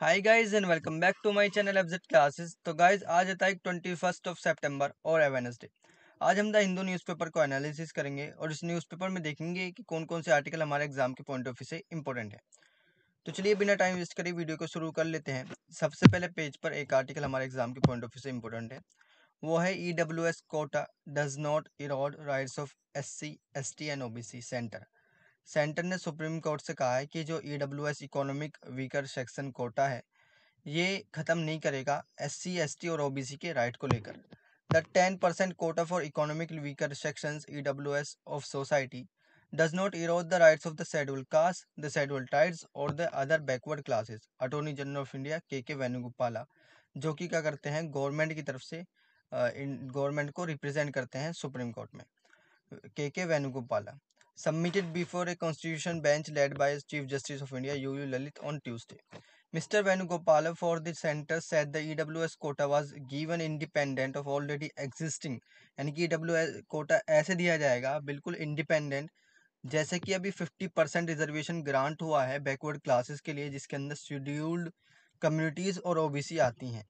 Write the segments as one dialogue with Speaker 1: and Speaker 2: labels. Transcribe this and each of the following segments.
Speaker 1: Hi guys and welcome back to my channel एफजेट classes तो guys आज है तारीख ट्वेंटी फर्स्ट ऑफ सेप्टेम्बर और एवेनसडे आज हम द हिंदू न्यूज़पेपर को एनालिसिस करेंगे और इस न्यूज़पेपर में देखेंगे कि कौन कौन से आर्टिकल हमारे एग्जाम के पॉइंट ऑफ व्यू से इंपॉर्टेंट है तो चलिए बिना टाइम वेस्ट करिए वीडियो को शुरू कर लेते हैं सबसे पहले पेज पर एक आर्टिकल हमारे एग्जाम के पॉइंट ऑफ व्यू से इंपॉर्टेंट है वो है E W S quota does not erode rights of S C S T and O B C centre centre ने सुप्रीम कोर्ट से कहा है कि जो E W S economic weaker section quota है ये ख़त्म नहीं करेगा एस सी एस टी और ओ बी सी के राइट को लेकर the ten percent quota for economic weaker section E W S of society does not erode the rights of the schedule caste the schedule tribes और the other backward classes. Attorney general of India K K वेणुगोपाला जो कि क्या करते हैं government की तरफ से government को रिप्रेजेंट करते हैं सुप्रीम कोर्ट में के K वेणुगोपाला submitted before a constitution bench led by Chief Justice of India UU Lalit on Tuesday. Mr. venu gopal for the center said the EWS quota was given independent of already existing यानी ki EWS quota aise diya jayega bilkul independent जैसे कि अभी 50 percent reservation grant हुआ है backward classes के लिए जिसके अंदर शेड्यूल्ड कम्युनिटीज़ और ओबीसी आती हैं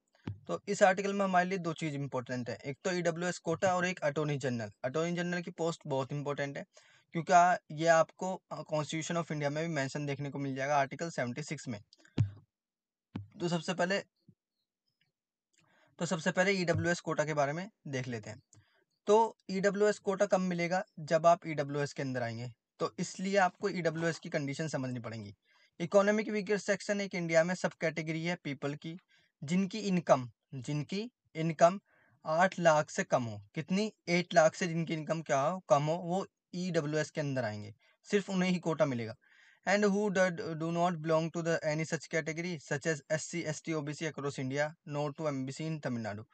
Speaker 1: तो इस आर्टिकल में हमारे लिए दो चीज़ इंपॉर्टेंट है एक तो ईडब्ल्यूएस कोटा और एक अटोर्नी जनरल अटोर्नी जनरल की पोस्ट बहुत इंपॉर्टेंट है क्योंकि ये आपको कॉन्स्टिट्यूशन ऑफ इंडिया में भी मेंशन देखने को मिल जाएगा आर्टिकल सेवेंटी सिक्स में तो सबसे पहले तो सबसे पहले ई डब्ल्यू एस कोटा के बारे में देख लेते हैं तो ई डब्ल्यू एस कोटा कब मिलेगा जब आप ई डब्ल्यू एस के अंदर आएंगे तो इसलिए आपको ई डब्ल्यू एस की कंडीशन समझनी पड़ेंगी इकोनॉमिक वीकर सेक्शन एक इंडिया में सब कैटेगरी है पीपल की जिनकी इनकम जिनकी इनकम आठ लाख से कम हो कितनी एट लाख से जिनकी इनकम क्या हो कम हो वो ई डब्ल्यू एस के अंदर आएंगे सिर्फ उन्हें ही कोटा मिलेगा and who do not belong to the any such category such as S C S T O B C across India no to M B C in Tamil Nadu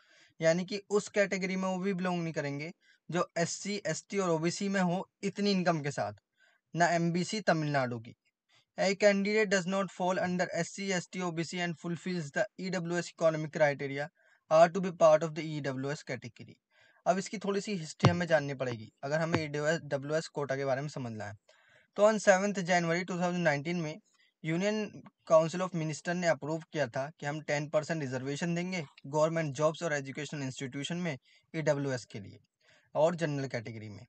Speaker 1: यानी कि उस कैटेगरी में वो भी बिलोंग नहीं करेंगे जो एस सी एस टी और ओ बी सी में हो इतनी इनकम के साथ ना एम बी सी तमिलनाडु की a candidate does not fall under S C S T O B C and fulfils the E W S economic criteria are to be part of the E W S category अब इसकी थोड़ी सी history हमें जाननी पड़ेगी अगर हमें ई W S Kota के बारे में समझना है तो ऑन सेवन्थ जनवरी 2019 में यूनियन काउंसिल ऑफ मिनिस्टर ने अप्रूव किया था कि हम 10 परसेंट रिजर्वेशन देंगे गवर्नमेंट जॉब्स और एजुकेशनल इंस्टीट्यूशन में ई के लिए और जनरल कैटेगरी में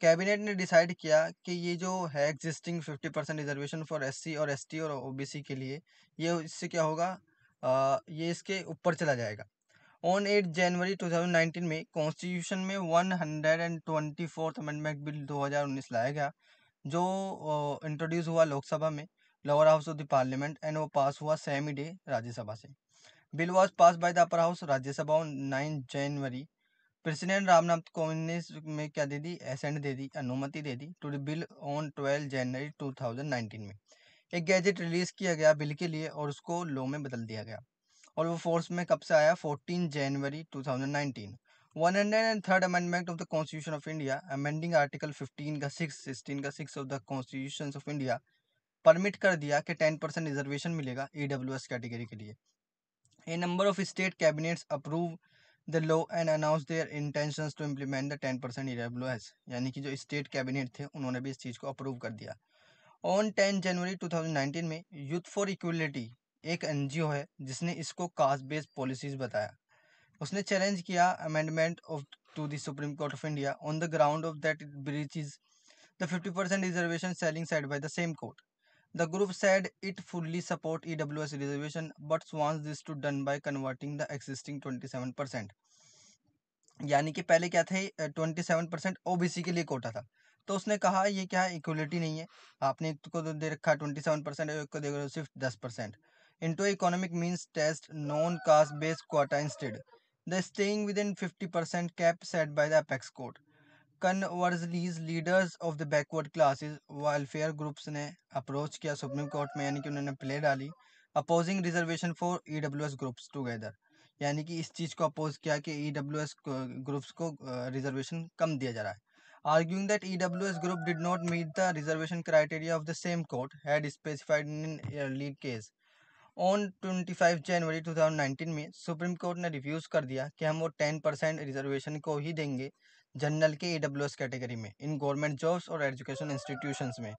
Speaker 1: कैबिनेट ने डिसाइड किया कि ये जो है existing 50 percent reservation for S और एस और ओ के लिए ये इससे क्या होगा आ, ये इसके ऊपर चला जाएगा ऑन एट जनवरी 2019 में कॉन्स्टिट्यूशन में one hundred and twenty fourth amendment bill 2019 लाया गया जो इंट्रोड्यूस हुआ लोकसभा में lower house of the parliament and वो पास हुआ सेम ही डे राज्यसभा से bill was pass by the upper house Rajya Sabha on nine January president Ramnath Kovind ने में क्या दे दी एसेंट दे दी अनुमति दे दी to the bill on twelve January two में एक गैजेट रिलीज किया गया बिल के लिए और उसको लॉ में बदल दिया गया और वो फोर्स में कब से आया 14 जनवरी 2019 one hundred and third amendment of the constitution of India amending article 15 का सिक्स सिक्सटीन का six of the constitution of India permit कर दिया कि 10 परसेंट रिजर्वेशन मिलेगा ई कैटेगरी के लिए a number of state cabinets approve the law and announce their intention to implement the ten percent EWS यानी कि जो स्टेट कैबिनेट थे उन्होंने भी इस चीज़ को अप्रूव कर दिया ऑन टेन जनवरी 2019 में यूथ फॉर इक्वलिटी एक एन है जिसने इसको कास्ट बेस्ड पॉलिसीज बताया उसने चैलेंज किया amendment of to the supreme court of India on the ground of that it ceiling side 50% the same court the group said it fully support E W S reservation but reservation this to done by converting the existing twenty seven percent यानी कि पहले क्या थे B C के लिए कोटा था तो उसने कहा यह क्या इक्वलिटी नहीं है आपने एक को तो दे रखा ट्वेंटी सेवन परसेंट एक को दे रहे हो सिर्फ 10% into economic means test non-caste based quota instead, thus staying within 50% cap set by the Apex Court. Conversely leaders of the backward classes welfare groups ने अप्रोच किया सुप्रीम कोर्ट में यानी कि उन्होंने प्ले डाली opposing reservation for E W S groups together यानी कि इस चीज़ को अपोज किया कि ई डब्ल्यू एस ग्रुप्स को रिजर्वेशन कम दिया जा रहा है arguing that EWS group did not meet the reservation criteria of the same court had specified in an earlier case. On 25 January 2019 में सुप्रीम कोर्ट ने रिफ्यूज़ कर दिया कि हम वो 10 परसेंट रिजर्वेशन को ही देंगे जनरल के ई कैटेगरी में इन गवर्नमेंट जॉब्स और एजुकेशन इंस्टीट्यूशंस में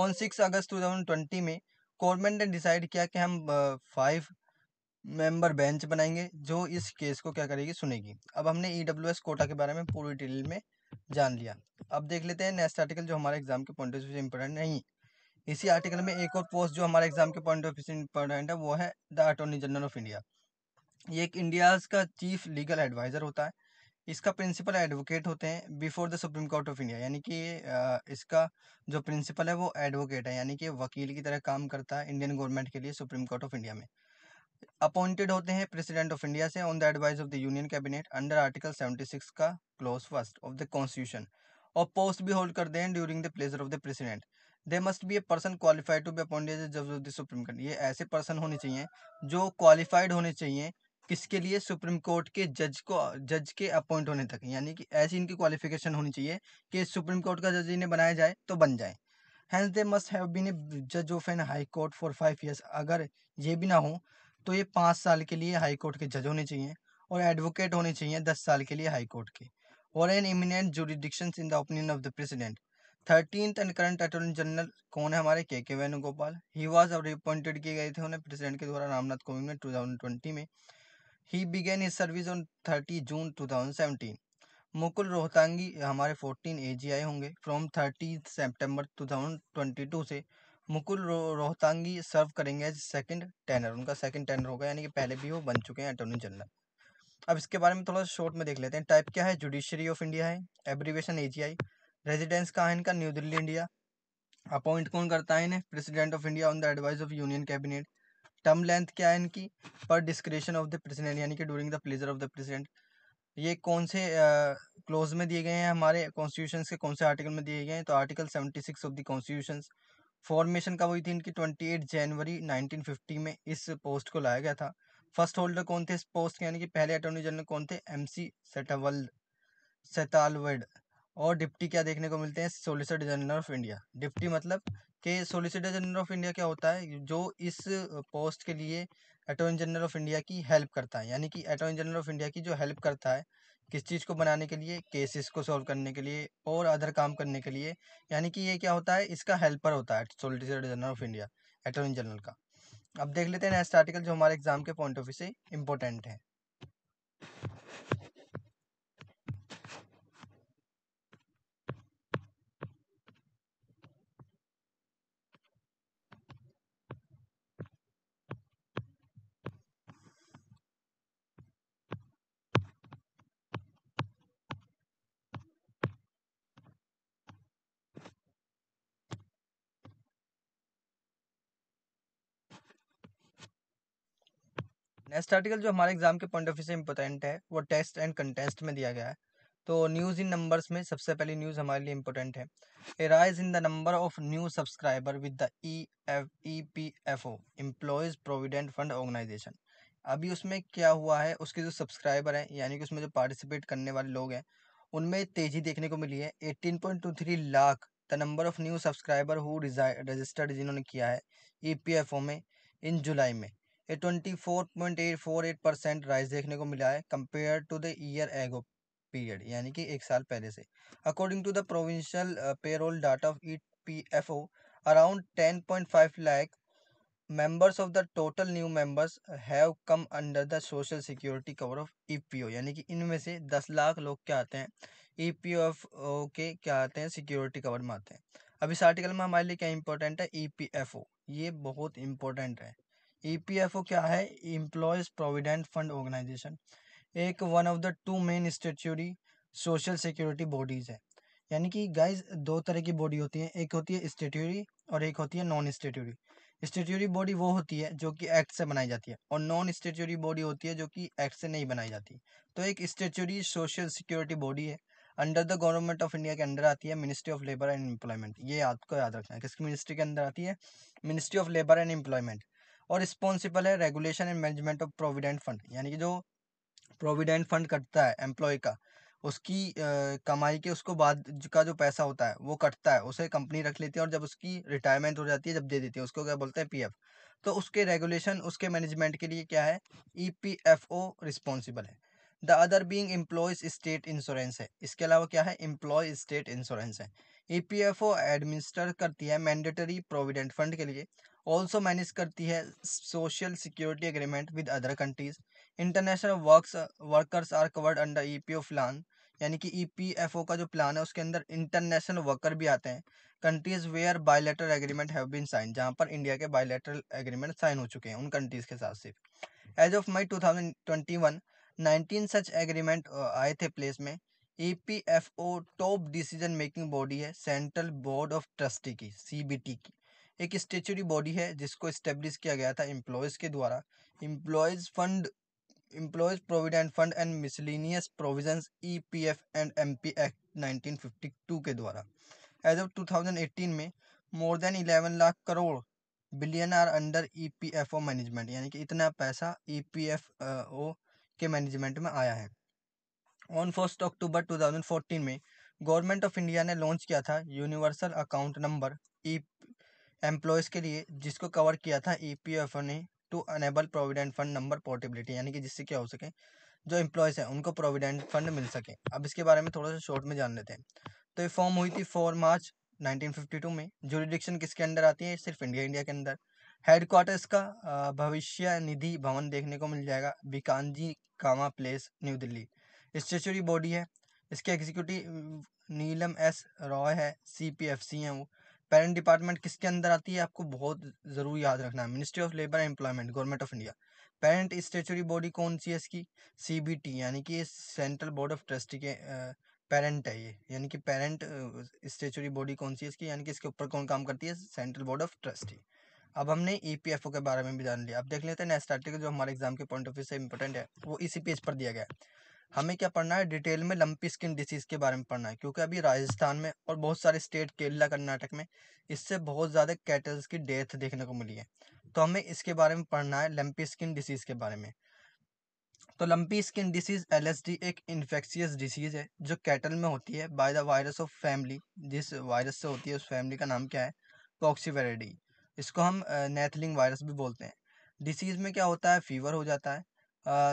Speaker 1: ऑन 6 अगस्त 2020 में गवर्नमेंट ने डिसाइड किया कि हम फाइव मेंबर बेंच बनाएंगे जो इस केस को क्या करेगी सुनेगी अब हमने ई कोटा के बारे में पूरी डिटेल में जान लिया अब देख लेते हैं नेक्स्ट आर्टिकल जो हमारे एग्जाम के पॉइंट ऑफ व्यू से इंपॉर्टेंट नहीं इसी आर्टिकल में एक और पोस्ट जो हमारे एग्जाम के पॉइंट ऑफ व्यू है वो है the attorney general of India ये एक इंडिया का चीफ लीगल एडवाइज़र होता है इसका प्रिंसिपल एडवोकेट होते हैं before the supreme court of India यानी कि इसका जो प्रिंसिपल है वो एडवोकेट है यानी कि वकील की तरह काम करता है इंडियन गवर्नमेंट के लिए सुप्रीम कोर्ट ऑफ इंडिया में अपॉइंटेड होते हैं प्रेसिडेंट ऑफ इंडिया से on the advice of the union cabinet under article 76 का clause first of the constitution और पोस्ट भी होल्ड करते हैं during the pleasure of the president they must be a person qualified to be appointed जज of the supreme court ये ऐसे person होने चाहिए जो क्वालिफाइड होने चाहिए किसके लिए सुप्रीम कोर्ट के जज को जज के अपॉइंट होने तक यानी कि ऐसी इनकी क्वालिफिकेशन होनी चाहिए कि सुप्रीम कोर्ट का जज इन्हें बनाया जाए तो बन जाए hence they must have been a जज of an high court for five years अगर ये भी ना हो तो ये पाँच साल के लिए हाई कोर्ट के जज होने चाहिए और एडवोकेट होने चाहिए दस साल के लिए हाई कोर्ट के और an eminent jurisdiction in the opinion of the president thirteenth and current attorney general कौन है हमारे के के वेणुगोपाल ही वॉज अपॉइंटेड किए गए थे उन्हें प्रेसिडेंट के द्वारा रामनाथ कोविंद ने टू थाउजेंड ट्वेंटी में he began his service on thirty June two thousand seventeen Mukul Rohatgi हमारे फोर्टीन ए जी आई होंगे from thirty September two thousand twenty two से मुकुल रो, रोहतांगी सर्व करेंगे एज सेकेंड टेनर उनका सेकेंड टेनर होगा यानी कि पहले भी वो बन चुके हैं अटोर्नी जनरल अब इसके बारे में थोड़ा शॉर्ट में देख लेते हैं टाइप क्या है जुडिशरी ऑफ इंडिया है abbreviation A G I residence कहाँ है इनका न्यू दिल्ली इंडिया अपॉइंट कौन करता है इन्हें president of India on the advice of union cabinet term length क्या है इनकी पर डिस्क्रिप्शन ऑफ द प्रेसिडेंट यानी कि during the pleasure of the president ये कौन से क्लोज uh, में दिए गए हैं हमारे कॉन्स्टिट्यूशन के कौन से आर्टिकल में दिए गए हैं तो article seventy six of the constitution formation कब हुई थी इनकी twenty eight January nineteen fifty में इस पोस्ट को लाया गया था फर्स्ट होल्डर कौन थे इस पोस्ट के यानी कि पहले अटॉर्नी जनरल कौन थे एम सी सेटावल्ड सेतालवेड और डिप्टी क्या देखने को मिलते हैं solicitor general of India deputy मतलब कि सोलिसिटर जनरल ऑफ इंडिया क्या होता है जो इस पोस्ट के लिए अटॉर्नी जनरल ऑफ इंडिया की हेल्प करता है यानी कि अटॉर्नी जनरल ऑफ इंडिया की जो हेल्प करता है किस चीज़ को बनाने के लिए केसेस को सॉल्व करने के लिए और अदर काम करने के लिए यानी कि ये क्या होता है इसका हेल्पर होता है solicitor general of India attorney general का अब देख लेते हैं नेक्स्ट आर्टिकल जो हमारे एग्जाम के पॉइंट ऑफ व्यू से इम्पोर्टेंट है नेक्स्ट आर्टिकल जो हमारे एग्जाम के पॉइंट ऑफ व्यू से इम्पोर्टेंट है वो टेस्ट एंड कंटेस्ट में दिया गया है तो न्यूज़ इन नंबर्स में सबसे पहली न्यूज़ हमारे लिए इम्पोर्टेंट है a rise in the number of new subscriber with the E F E P F O employees provident fund organisation अभी उसमें क्या हुआ है उसके जो सब्सक्राइबर हैं यानी कि उसमें जो पार्टिसिपेट करने वाले लोग हैं उनमें तेज़ी देखने को मिली है point two three lakh the number of new subscriber who registered जिन्होंने किया है ई पी एफ ओ में इन जुलाई में ये twenty four point eight four eight percent rise देखने को मिला है compare to the year ago period यानी कि एक साल पहले से according to the provincial payroll data of E P F O around ten point five of the total new members have come under the social security cover of E P O यानी कि इनमें से दस लाख लोग क्या आते हैं ई P F ओ के क्या आते हैं सिक्योरिटी कवर में आते हैं अब इस आर्टिकल में हमारे लिए क्या इंपॉर्टेंट है ई पी एफ ओ ये बहुत इंपॉर्टेंट है ई पी एफ ओ क्या है इम्प्लॉयज प्रोविडेंट फंड ऑर्गेनाइजेशन एक one of the two main statutory social security bodies है यानी कि गाइज दो तरह की बॉडी होती है एक होती है स्टेट्यूरी और एक होती है नॉन स्टेट्यूरी स्टेट्यूरी बॉडी वो होती है जो कि एक्ट से बनाई जाती है और नॉन स्टेट्यूरी बॉडी होती है जो कि एक्ट से नहीं बनाई जाती तो एक स्टेट्यूरी सोशल सिक्योरिटी बॉडी है under the government of India के अंडर आती है ministry of labour and employment ये आपको याद रखना है किसकी मिनिस्ट्री के अंदर आती है ministry of labour and employment और रिस्पॉन्सिबल है regulation and management of provident fund यानी कि जो प्रोविडेंट फंड कटता है एम्प्लॉय का उसकी आ, कमाई के उसको बाद का जो पैसा होता है वो कटता है उसे कंपनी रख लेती है और जब उसकी रिटायरमेंट हो जाती है जब दे देती है उसको क्या बोलते हैं पीएफ तो उसके रेगुलेशन उसके मैनेजमेंट के लिए क्या है E P F O responsible है the other being employees state insurance है इसके अलावा क्या है एम्प्लॉय स्टेट इंश्योरेंस है E P F O administer करती है मैंडेटरी प्रोविडेंट फंड के लिए ऑल्सो मैनेज करती है social agreement with other countries international countries workers are covered under E P O plan यानी कि ई पी एफ ओ का जो प्लान है उसके अंदर इंटरनेशनल वर्कर भी आते हैं countries where bilateral agreement have been sign जहाँ पर इंडिया के बायोलेटरल एग्रीमेंट साइन हो चुके हैं उन कंट्रीज के साथ सिर्फ as of May two thousand twenty one nineteen such agreement आए थे प्लेस में E P F O top decision making body है सेंट्रल बोर्ड ऑफ ट्रस्टी की सी बी टी की एक स्टेचुरी बॉडी है जिसको इस्टेब्लिश किया गया था एम्प्लॉयज़ के द्वारा employees fund employees provident fund and miscellaneous provisions E P F and M P act 1952 के द्वारा एज ऑफ 2018 में more than 11 lakh crore billion are under E P F O management यानी कि इतना पैसा ई पी एफ ओ के मैनेजमेंट में आया है ऑन फर्स्ट अक्टूबर 2014 में गवर्नमेंट ऑफ इंडिया ने लॉन्च किया था universal account number E e employees के लिए जिसको कवर किया था ई पी एफ ओ ने to enable provident fund number portability यानी कि जिससे क्या हो सके जो एम्प्लॉयज़ हैं उनको प्रोविडेंट फंड मिल सके अब इसके बारे में थोड़ा सा शॉर्ट में जान लेते हैं तो ये फॉर्म हुई थी फोर मार्च टू में जुरिडिक्शन किसके अंडर आती है सिर्फ इंडिया इंडिया के अंदर हेडक्वार्टर्स का भविष्य निधि भवन देखने को मिल जाएगा Bhikaji Cama place new Delhi statutory body है इसके एग्जीक्यूटिव नीलम एस रॉय है सी पी एफ सी हैं वो पेरेंट डिपार्टमेंट किसके अंदर आती है आपको बहुत ज़रूर याद रखना है ministry of labour and employment government of India parent statutory body कौन सी है इसकी सीबीटी यानी कि सेंट्रल बोर्ड ऑफ ट्रस्टी के पेरेंट है ये यानी कि पेरेंट स्टेचुरी बॉडी कौन सी है इसकी यानी कि इसके ऊपर कौन काम करती है सेंट्रल बोर्ड ऑफ ट्रस्टी अब हमने ई पी एफ ओ के बारे में भी जान लिया अब देख लेते हैं नेक्स्ट आर्टिकल जो हमारे एग्जाम के पॉइंट ऑफ व्यू से इंपॉर्टेंट है वो इसी पेज पर दिया गया है हमें क्या पढ़ना है डिटेल में लंपी स्किन डिसीज़ के बारे में पढ़ना है क्योंकि अभी राजस्थान में और बहुत सारे स्टेट केरला कर्नाटक में इससे बहुत ज़्यादा कैटल्स की डेथ देखने को मिली है तो हमें इसके बारे में पढ़ना है लंपी स्किन डिसीज़ के बारे में तो लंपी स्किन डिसीज़ एल एक इन्फेक्शियस डिसीज़ है जो कैटल में होती है by the virus of family जिस वायरस से होती है उस फैमिली का नाम क्या है पॉक्सीवेरेडी इसको हम नेथलिंग वायरस भी बोलते हैं डिसीज़ में क्या होता है फीवर हो जाता है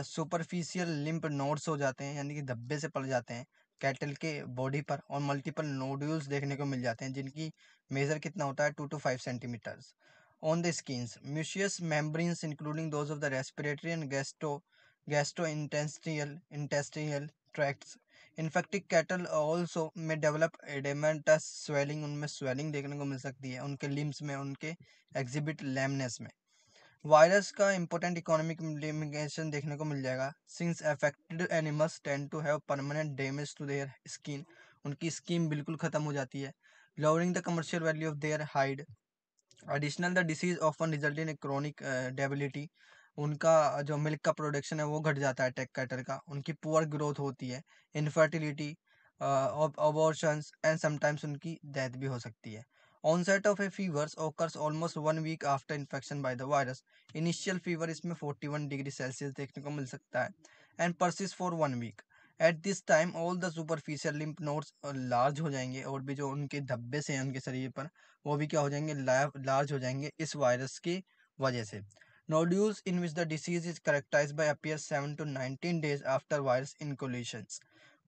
Speaker 1: सुपरफिशियल लिम्फ नोड्स हो जाते हैं यानी कि धब्बे से पड़ जाते हैं कैटल के बॉडी पर और मल्टीपल नोड्यूल्स देखने को मिल जाते हैं जिनकी मेजर कितना होता है two to five centimetres on the skins mucous Mucous including those of the the and gastro gastro intestinal intestinal tracts infected cattle also में डेवलप एडेमेंटस स्वेलिंग उनमें स्वेलिंग देखने को मिल सकती है उनके लिम्स में उनके एग्जिबिट लेमनेस में वायरस का इंपॉर्टेंट इकोनॉमिक इम्प्लीकेशन देखने को मिल जाएगा since affected animals tend to have permanent damage to their skin उनकी स्किन बिल्कुल ख़त्म हो जाती है lowering the commercial value of their hide additional the disease often result in chronic debility उनका जो मिल्क का प्रोडक्शन है वो घट जाता है टेक कैटर का उनकी पुअर ग्रोथ होती है इनफर्टिलिटी अबॉर्शंस एंड समटाइम्स उनकी डेथ भी हो सकती है Onset of a fever occurs almost one week after infection by the virus. Initial fever इसमें 41 डिग्री सेल्सियस देखने को मिल सकता है and persist for one week at this time all the superficial lymph nodes large हो जाएंगे और भी जो उनके धब्बे से हैं उनके शरीर पर वो भी क्या हो जाएंगे लार्ज हो जाएंगे इस वायरस की वजह से nodules in which the disease is characterized by appear 7 to 19 days after virus inoculations.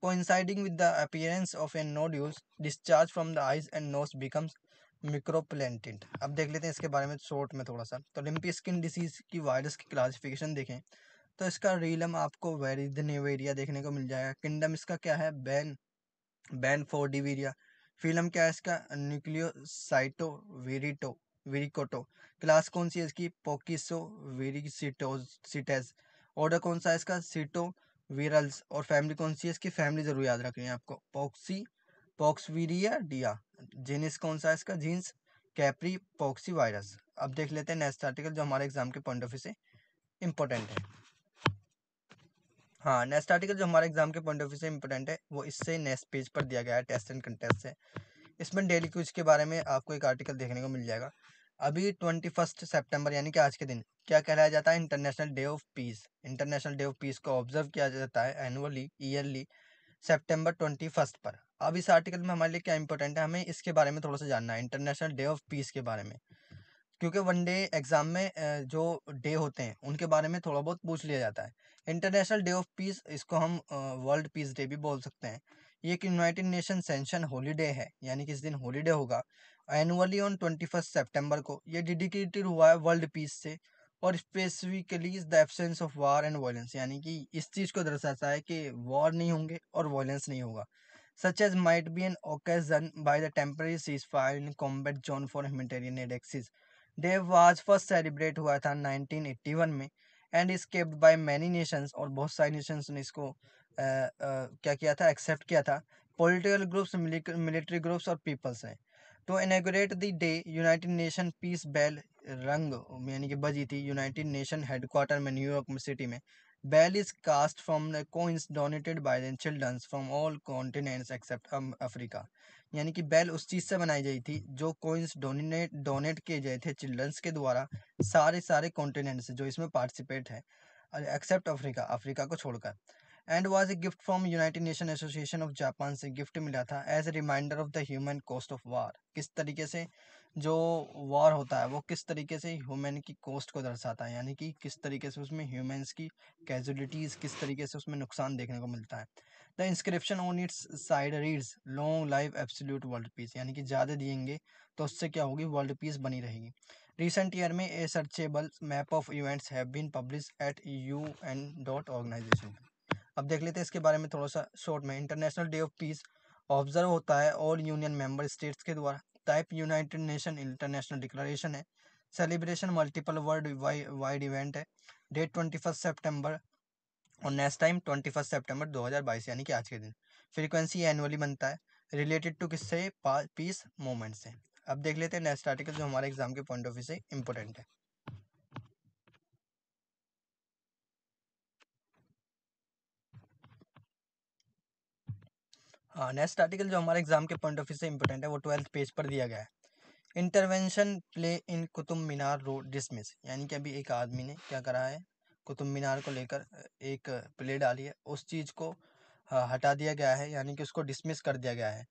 Speaker 1: Coinciding with the appearance of a nodule, discharge from the eyes and nose becomes मिक्रोप्लेंटेंट अब देख लेते हैं इसके बारे में शॉर्ट में थोड़ा सा तो लिम्पी स्किन डिसीज़ की वायरस की क्लासिफिकेशन देखें तो इसका रीलम आपको वेरिदनेवेरिया देखने को मिल जाएगा किंगडम इसका क्या है बैन बैन फोर्डिवेरिया फिल्म क्या है इसका न्यूक्लियोसाइटो वेरिटो वेरिकोटो क्लास कौन सी है इसकी पोकिसो वेरिसिटोसिटेज ऑर्डर कौन सा है इसका सीटो वीरल्स और फैमिली कौन सी है इसकी फैमिली ज़रूर याद रखनी है आपको पॉक्सी पॉक्सवीरिया डिया जीनिस कौन सा है इसका जीन्स कैप्री पॉक्सी वायरस अब देख लेते हैं नेक्स्ट आर्टिकल जो हमारे एग्जाम के पॉइंट ऑफ व्यू से इम्पोर्टेंट है हाँ नेक्स्ट आर्टिकल जो हमारे एग्जाम के पॉइंट ऑफ व्यू से इम्पोर्टेंट है वो इससे नेक्स्ट पेज पर दिया गया है टेस्ट एंड कंटेस्ट से इसमें डेली क्विज के बारे में आपको एक आर्टिकल देखने को मिल जाएगा अभी ट्वेंटी फर्स्ट सेप्टेम्बर यानी कि आज के दिन क्या कहलाया जाता है international day of peace international day of peace को ऑब्जर्व किया जाता है annually yearly September twenty first पर अब इस आर्टिकल में हमारे लिए क्या इंपॉर्टेंट है हमें इसके बारे में थोड़ा सा जानना है इंटरनेशनल डे ऑफ पीस के बारे में क्योंकि वन डे एग्ज़ाम में जो डे होते हैं उनके बारे में थोड़ा बहुत पूछ लिया जाता है इंटरनेशनल डे ऑफ पीस इसको हम वर्ल्ड पीस डे भी बोल सकते हैं ये एक यूनाइटेड नेशन सेंशन हॉलीडे है यानी कि इस दिन हॉलीडे होगा annually on twenty first September को ये डिडिकेटेड हुआ है वर्ल्ड पीस से और specifically the absence of war and violence यानी कि इस चीज़ को दर्शाता है कि वॉर नहीं होंगे और वायलेंस नहीं होगा such as might be an occasion by the temporary cease fire in combat zone for humanitarian aid access day was first celebrate हुआ था 1981 में एंड इस केप्ड बाय मैनी नेशंस और बहुत सारी नेशंस ने इसको आ, आ, क्या किया था एक्सेप्ट किया था पॉलिटिकल ग्रुप्स मिलिट्री ग्रुप्स और पीपल्स हैं to inaugurate the day united nation peace bell ring यानी कि बजी थी यूनाइटेड नेशन हेडक्वार्टर में न्यूयॉर्क सिटी में bell is cast from the coins donated by the childrens from all continents except Africa यानी कि बेल उस चीज़ से बनाई गई थी जो कोइंस डोनेट डोनेट किए गए थे चिल्ड्रंस के द्वारा सारे सारे कॉन्टिनेंट्स जो इसमें पार्टिसिपेट है एक्सेप्ट अफ्रीका अफ्रीका को छोड़कर and was a gift from United Nation association of Japan से गिफ्ट मिला था as a reminder of the human cost of war किस तरीके से जो वॉर होता है वो किस तरीके से ह्यूमन की कॉस्ट को दर्शाता है यानी कि किस तरीके से उसमें ह्यूमन्स की कैजुअलिटीज़ किस तरीके से उसमें नुकसान देखने को मिलता है the inscription on its side reads long life absolute world peace यानी कि ज़्यादा दिएंगे तो उससे क्या होगी वर्ल्ड पीस बनी रहेगी रिसेंट ईयर में a searchable map of events have been publish at U N dot organisation अब देख लेते हैं इसके बारे में थोड़ा सा शॉर्ट में international day of peace observe होता है ऑल यूनियन मेंबर स्टेट्स के द्वारा type United Nation international declaration है celebration multiple world wide event है डेट ट्वेंटी फर्स्ट सेप्टेम्बर और next time twenty first September दो हज़ार बाईस यानी कि आज के दिन फ्रीक्वेंसी एनुअली बनता है रिलेटेड टू किससे पीस मोमेंट से अब देख लेते हैं नेक्स्ट आर्टिकल जो हमारे एग्जाम के पॉइंट ऑफ व्यू से इंपॉर्टेंट है नेक्स्ट आर्टिकल जो हमारे एग्जाम के पॉइंट ऑफ व्यू से इंपॉर्टेंट है वो ट्वेल्थ पेज पर दिया गया है intervention plea in Qutub Minar road dismiss यानी कि अभी एक आदमी ने क्या करा है कुतुब मीनार को लेकर एक प्ले डाली है उस चीज़ को हटा दिया गया है यानी कि उसको डिसमिस कर दिया गया है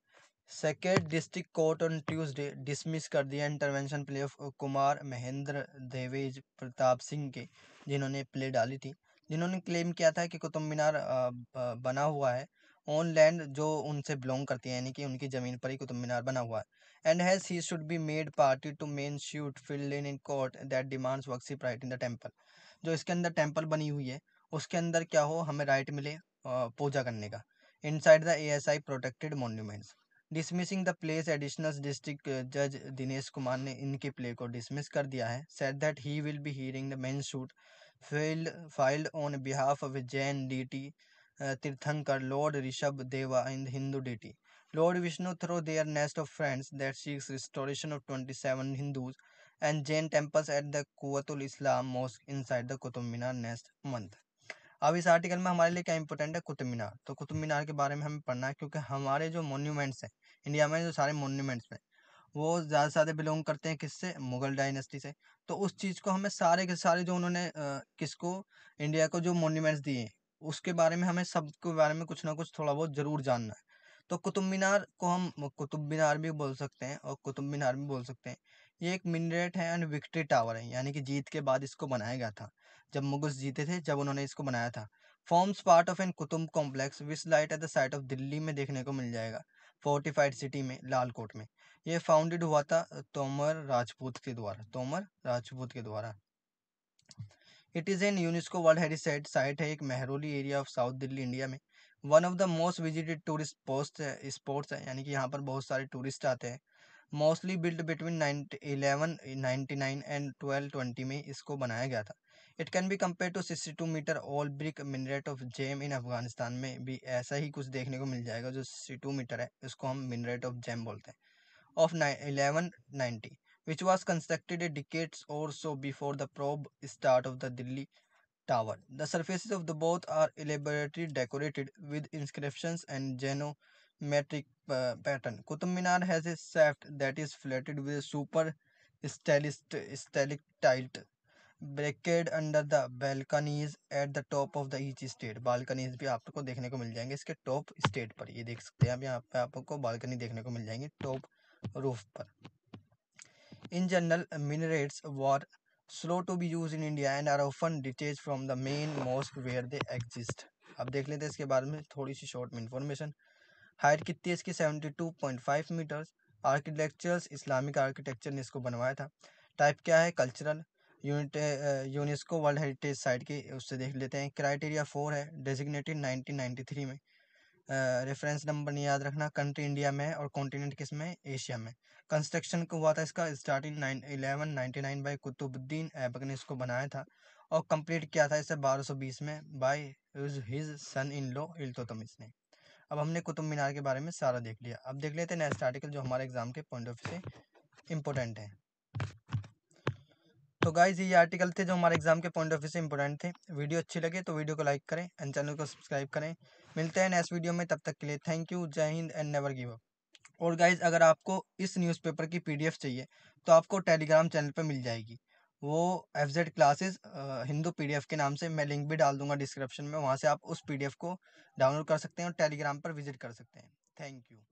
Speaker 1: second district court on Tuesday dismiss कर दिया intervention plea of Kumar Mahendra Dhwaj Pratap Singh के जिन्होंने प्ले डाली थी जिन्होंने क्लेम किया था कि कुतुब मीनार बना हुआ है ऑन लैंड जो उनसे बिलोंग करती है यानी कि उनकी ज़मीन पर ही कुतुब मीनार बना हुआ है and has he should be made party to main suit filed in in court that demands वक्सी राइट इन द टेम्पल जो इसके अंदर टेम्पल बनी हुई है उसके अंदर क्या हो हमें राइट मिले पूजा करने का inside the A S I protected monuments dismissing the plea additional district जज दिनेश कुमार ने इनके प्ले को डिसमिस कर दिया है set that he will be hearing the main suit filed failed filed on behalf of deity Tirthankar lord Rishabh Deva in Hindu deity lord Vishnu through their next of friends that seeks restoration of twenty seven Hindus and Jain temples at the Quwwat-ul Islam mosque inside the Qutub Minar next month अब इस article में हमारे लिए क्या important है कुतुब मीनार तो कुतुब मीनार के बारे में हमें पढ़ना है क्योंकि हमारे जो मोन्यूमेंट्स हैं इंडिया में जो सारे मोन्यूमेंट्स हैं वो ज़्यादा से ज़्यादा बिलोंग करते हैं किससे मुगल डायनेस्टी से तो उस चीज़ को हमें सारे के सारे जो उन्होंने किसको इंडिया को जो मोन्यूमेंट्स दिए उसके बारे में हमें के बारे में कुछ ना कुछ थोड़ा बहुत ज़रूर जानना है तो कुतुब मीनार को हम कुतुब मीनार भी बोल सकते हैं और कुतुब मीनार भी बोल सकते हैं ये एक मिनरेट है एंड विक्ट्री टावर है यानी कि जीत के बाद इसको बनाया गया था जब मुगल जीते थे जब उन्होंने इसको बनाया था forms part of an Qutub complex which lies at the site of Delhi में देखने को मिल जाएगा फोर्टिफाइड सिटी में लाल कोट में ये फाउंडेड हुआ था तोमर राजपूत के द्वारा तोमर राजपूत के द्वारा it is an UNESCO world heritage site है एक Mehrauli area of south Delhi India में one of the most visited tourist post spots है यानी कि यहाँ पर बहुत सारे टूरिस्ट आते हैं mostly build between eleven ninety nine and twelve twenty में इसको बनाया गया था it can be compare to sixty two metre all brick minaret of Jam in Afghanistan में भी ऐसा ही कुछ देखने को मिल जाएगा जो सिक्सटी टू मीटर है इसको हम मिनरेट ऑफ जेम बोलते हैं of eleven ninety which was constructed a decades or so before the probe start of the Delhi Tower. The surfaces of the both are elaborately decorated with inscriptions and metric uh, pattern. Qutub Minar has a shaft that is flatted with a super stalactite bracketed under the balconies at the top of the each state balconies भी आपको देखने को मिल जाएंगे इसके top state पर ये देख सकते हैं आप यहाँ पे आपको बालकनी देखने को मिल जाएंगी टॉप रूफ पर In general, uh, minarets were slow to be used in India and are often detached from the main mosque where they exist. अब देख लेते हैं इसके बारे में थोड़ी सी शॉर्ट में इंफॉर्मेशन हाइट कितनी है इसकी five metres architecture Islamic architecture ने इसको बनवाया था टाइप क्या है cultural UNESCO world heritage site की उससे देख लेते हैं क्राइटेरिया फोर है डेजिग्नेटेड 1993 में रेफरेंस uh, नंबर नहीं याद रखना कंट्री इंडिया में है और कॉन्टिनेंट किस में एशिया में कंस्ट्रक्शन को हुआ था इसका starting nine eleven ninety nine by Qutbuddin Aibak ने इसको बनाया था और कंप्लीट किया था इसे बारह सौ बीस में by his son in law Iltutmish ने अब हमने कुतुब मीनार के बारे में सारा देख लिया अब देख लेते हैं नेक्स्ट आर्टिकल जो हमारे एग्जाम के पॉइंट ऑफ से इम्पोर्टेंट है तो गाइज ये आर्टिकल थे जो हमारे एग्जाम के पॉइंट ऑफ व्यू से इंपॉर्टेंट थे वीडियो अच्छी लगे तो वीडियो को लाइक करें एंड चैनल को सब्सक्राइब करें मिलते हैं नेक्स्ट वीडियो में तब तक के लिए थैंक यू जय हिंद एंड नेवर गिव अप और गाइज अगर आपको इस न्यूज़पेपर की पीडीएफ चाहिए तो आपको टेलीग्राम चैनल पर मिल जाएगी वो F Z classes Hindu PDF के नाम से मैं लिंक भी डाल दूंगा डिस्क्रिप्शन में वहाँ से आप उस पीडीएफ को डाउनलोड कर सकते हैं और टेलीग्राम पर विजिट कर सकते हैं थैंक यू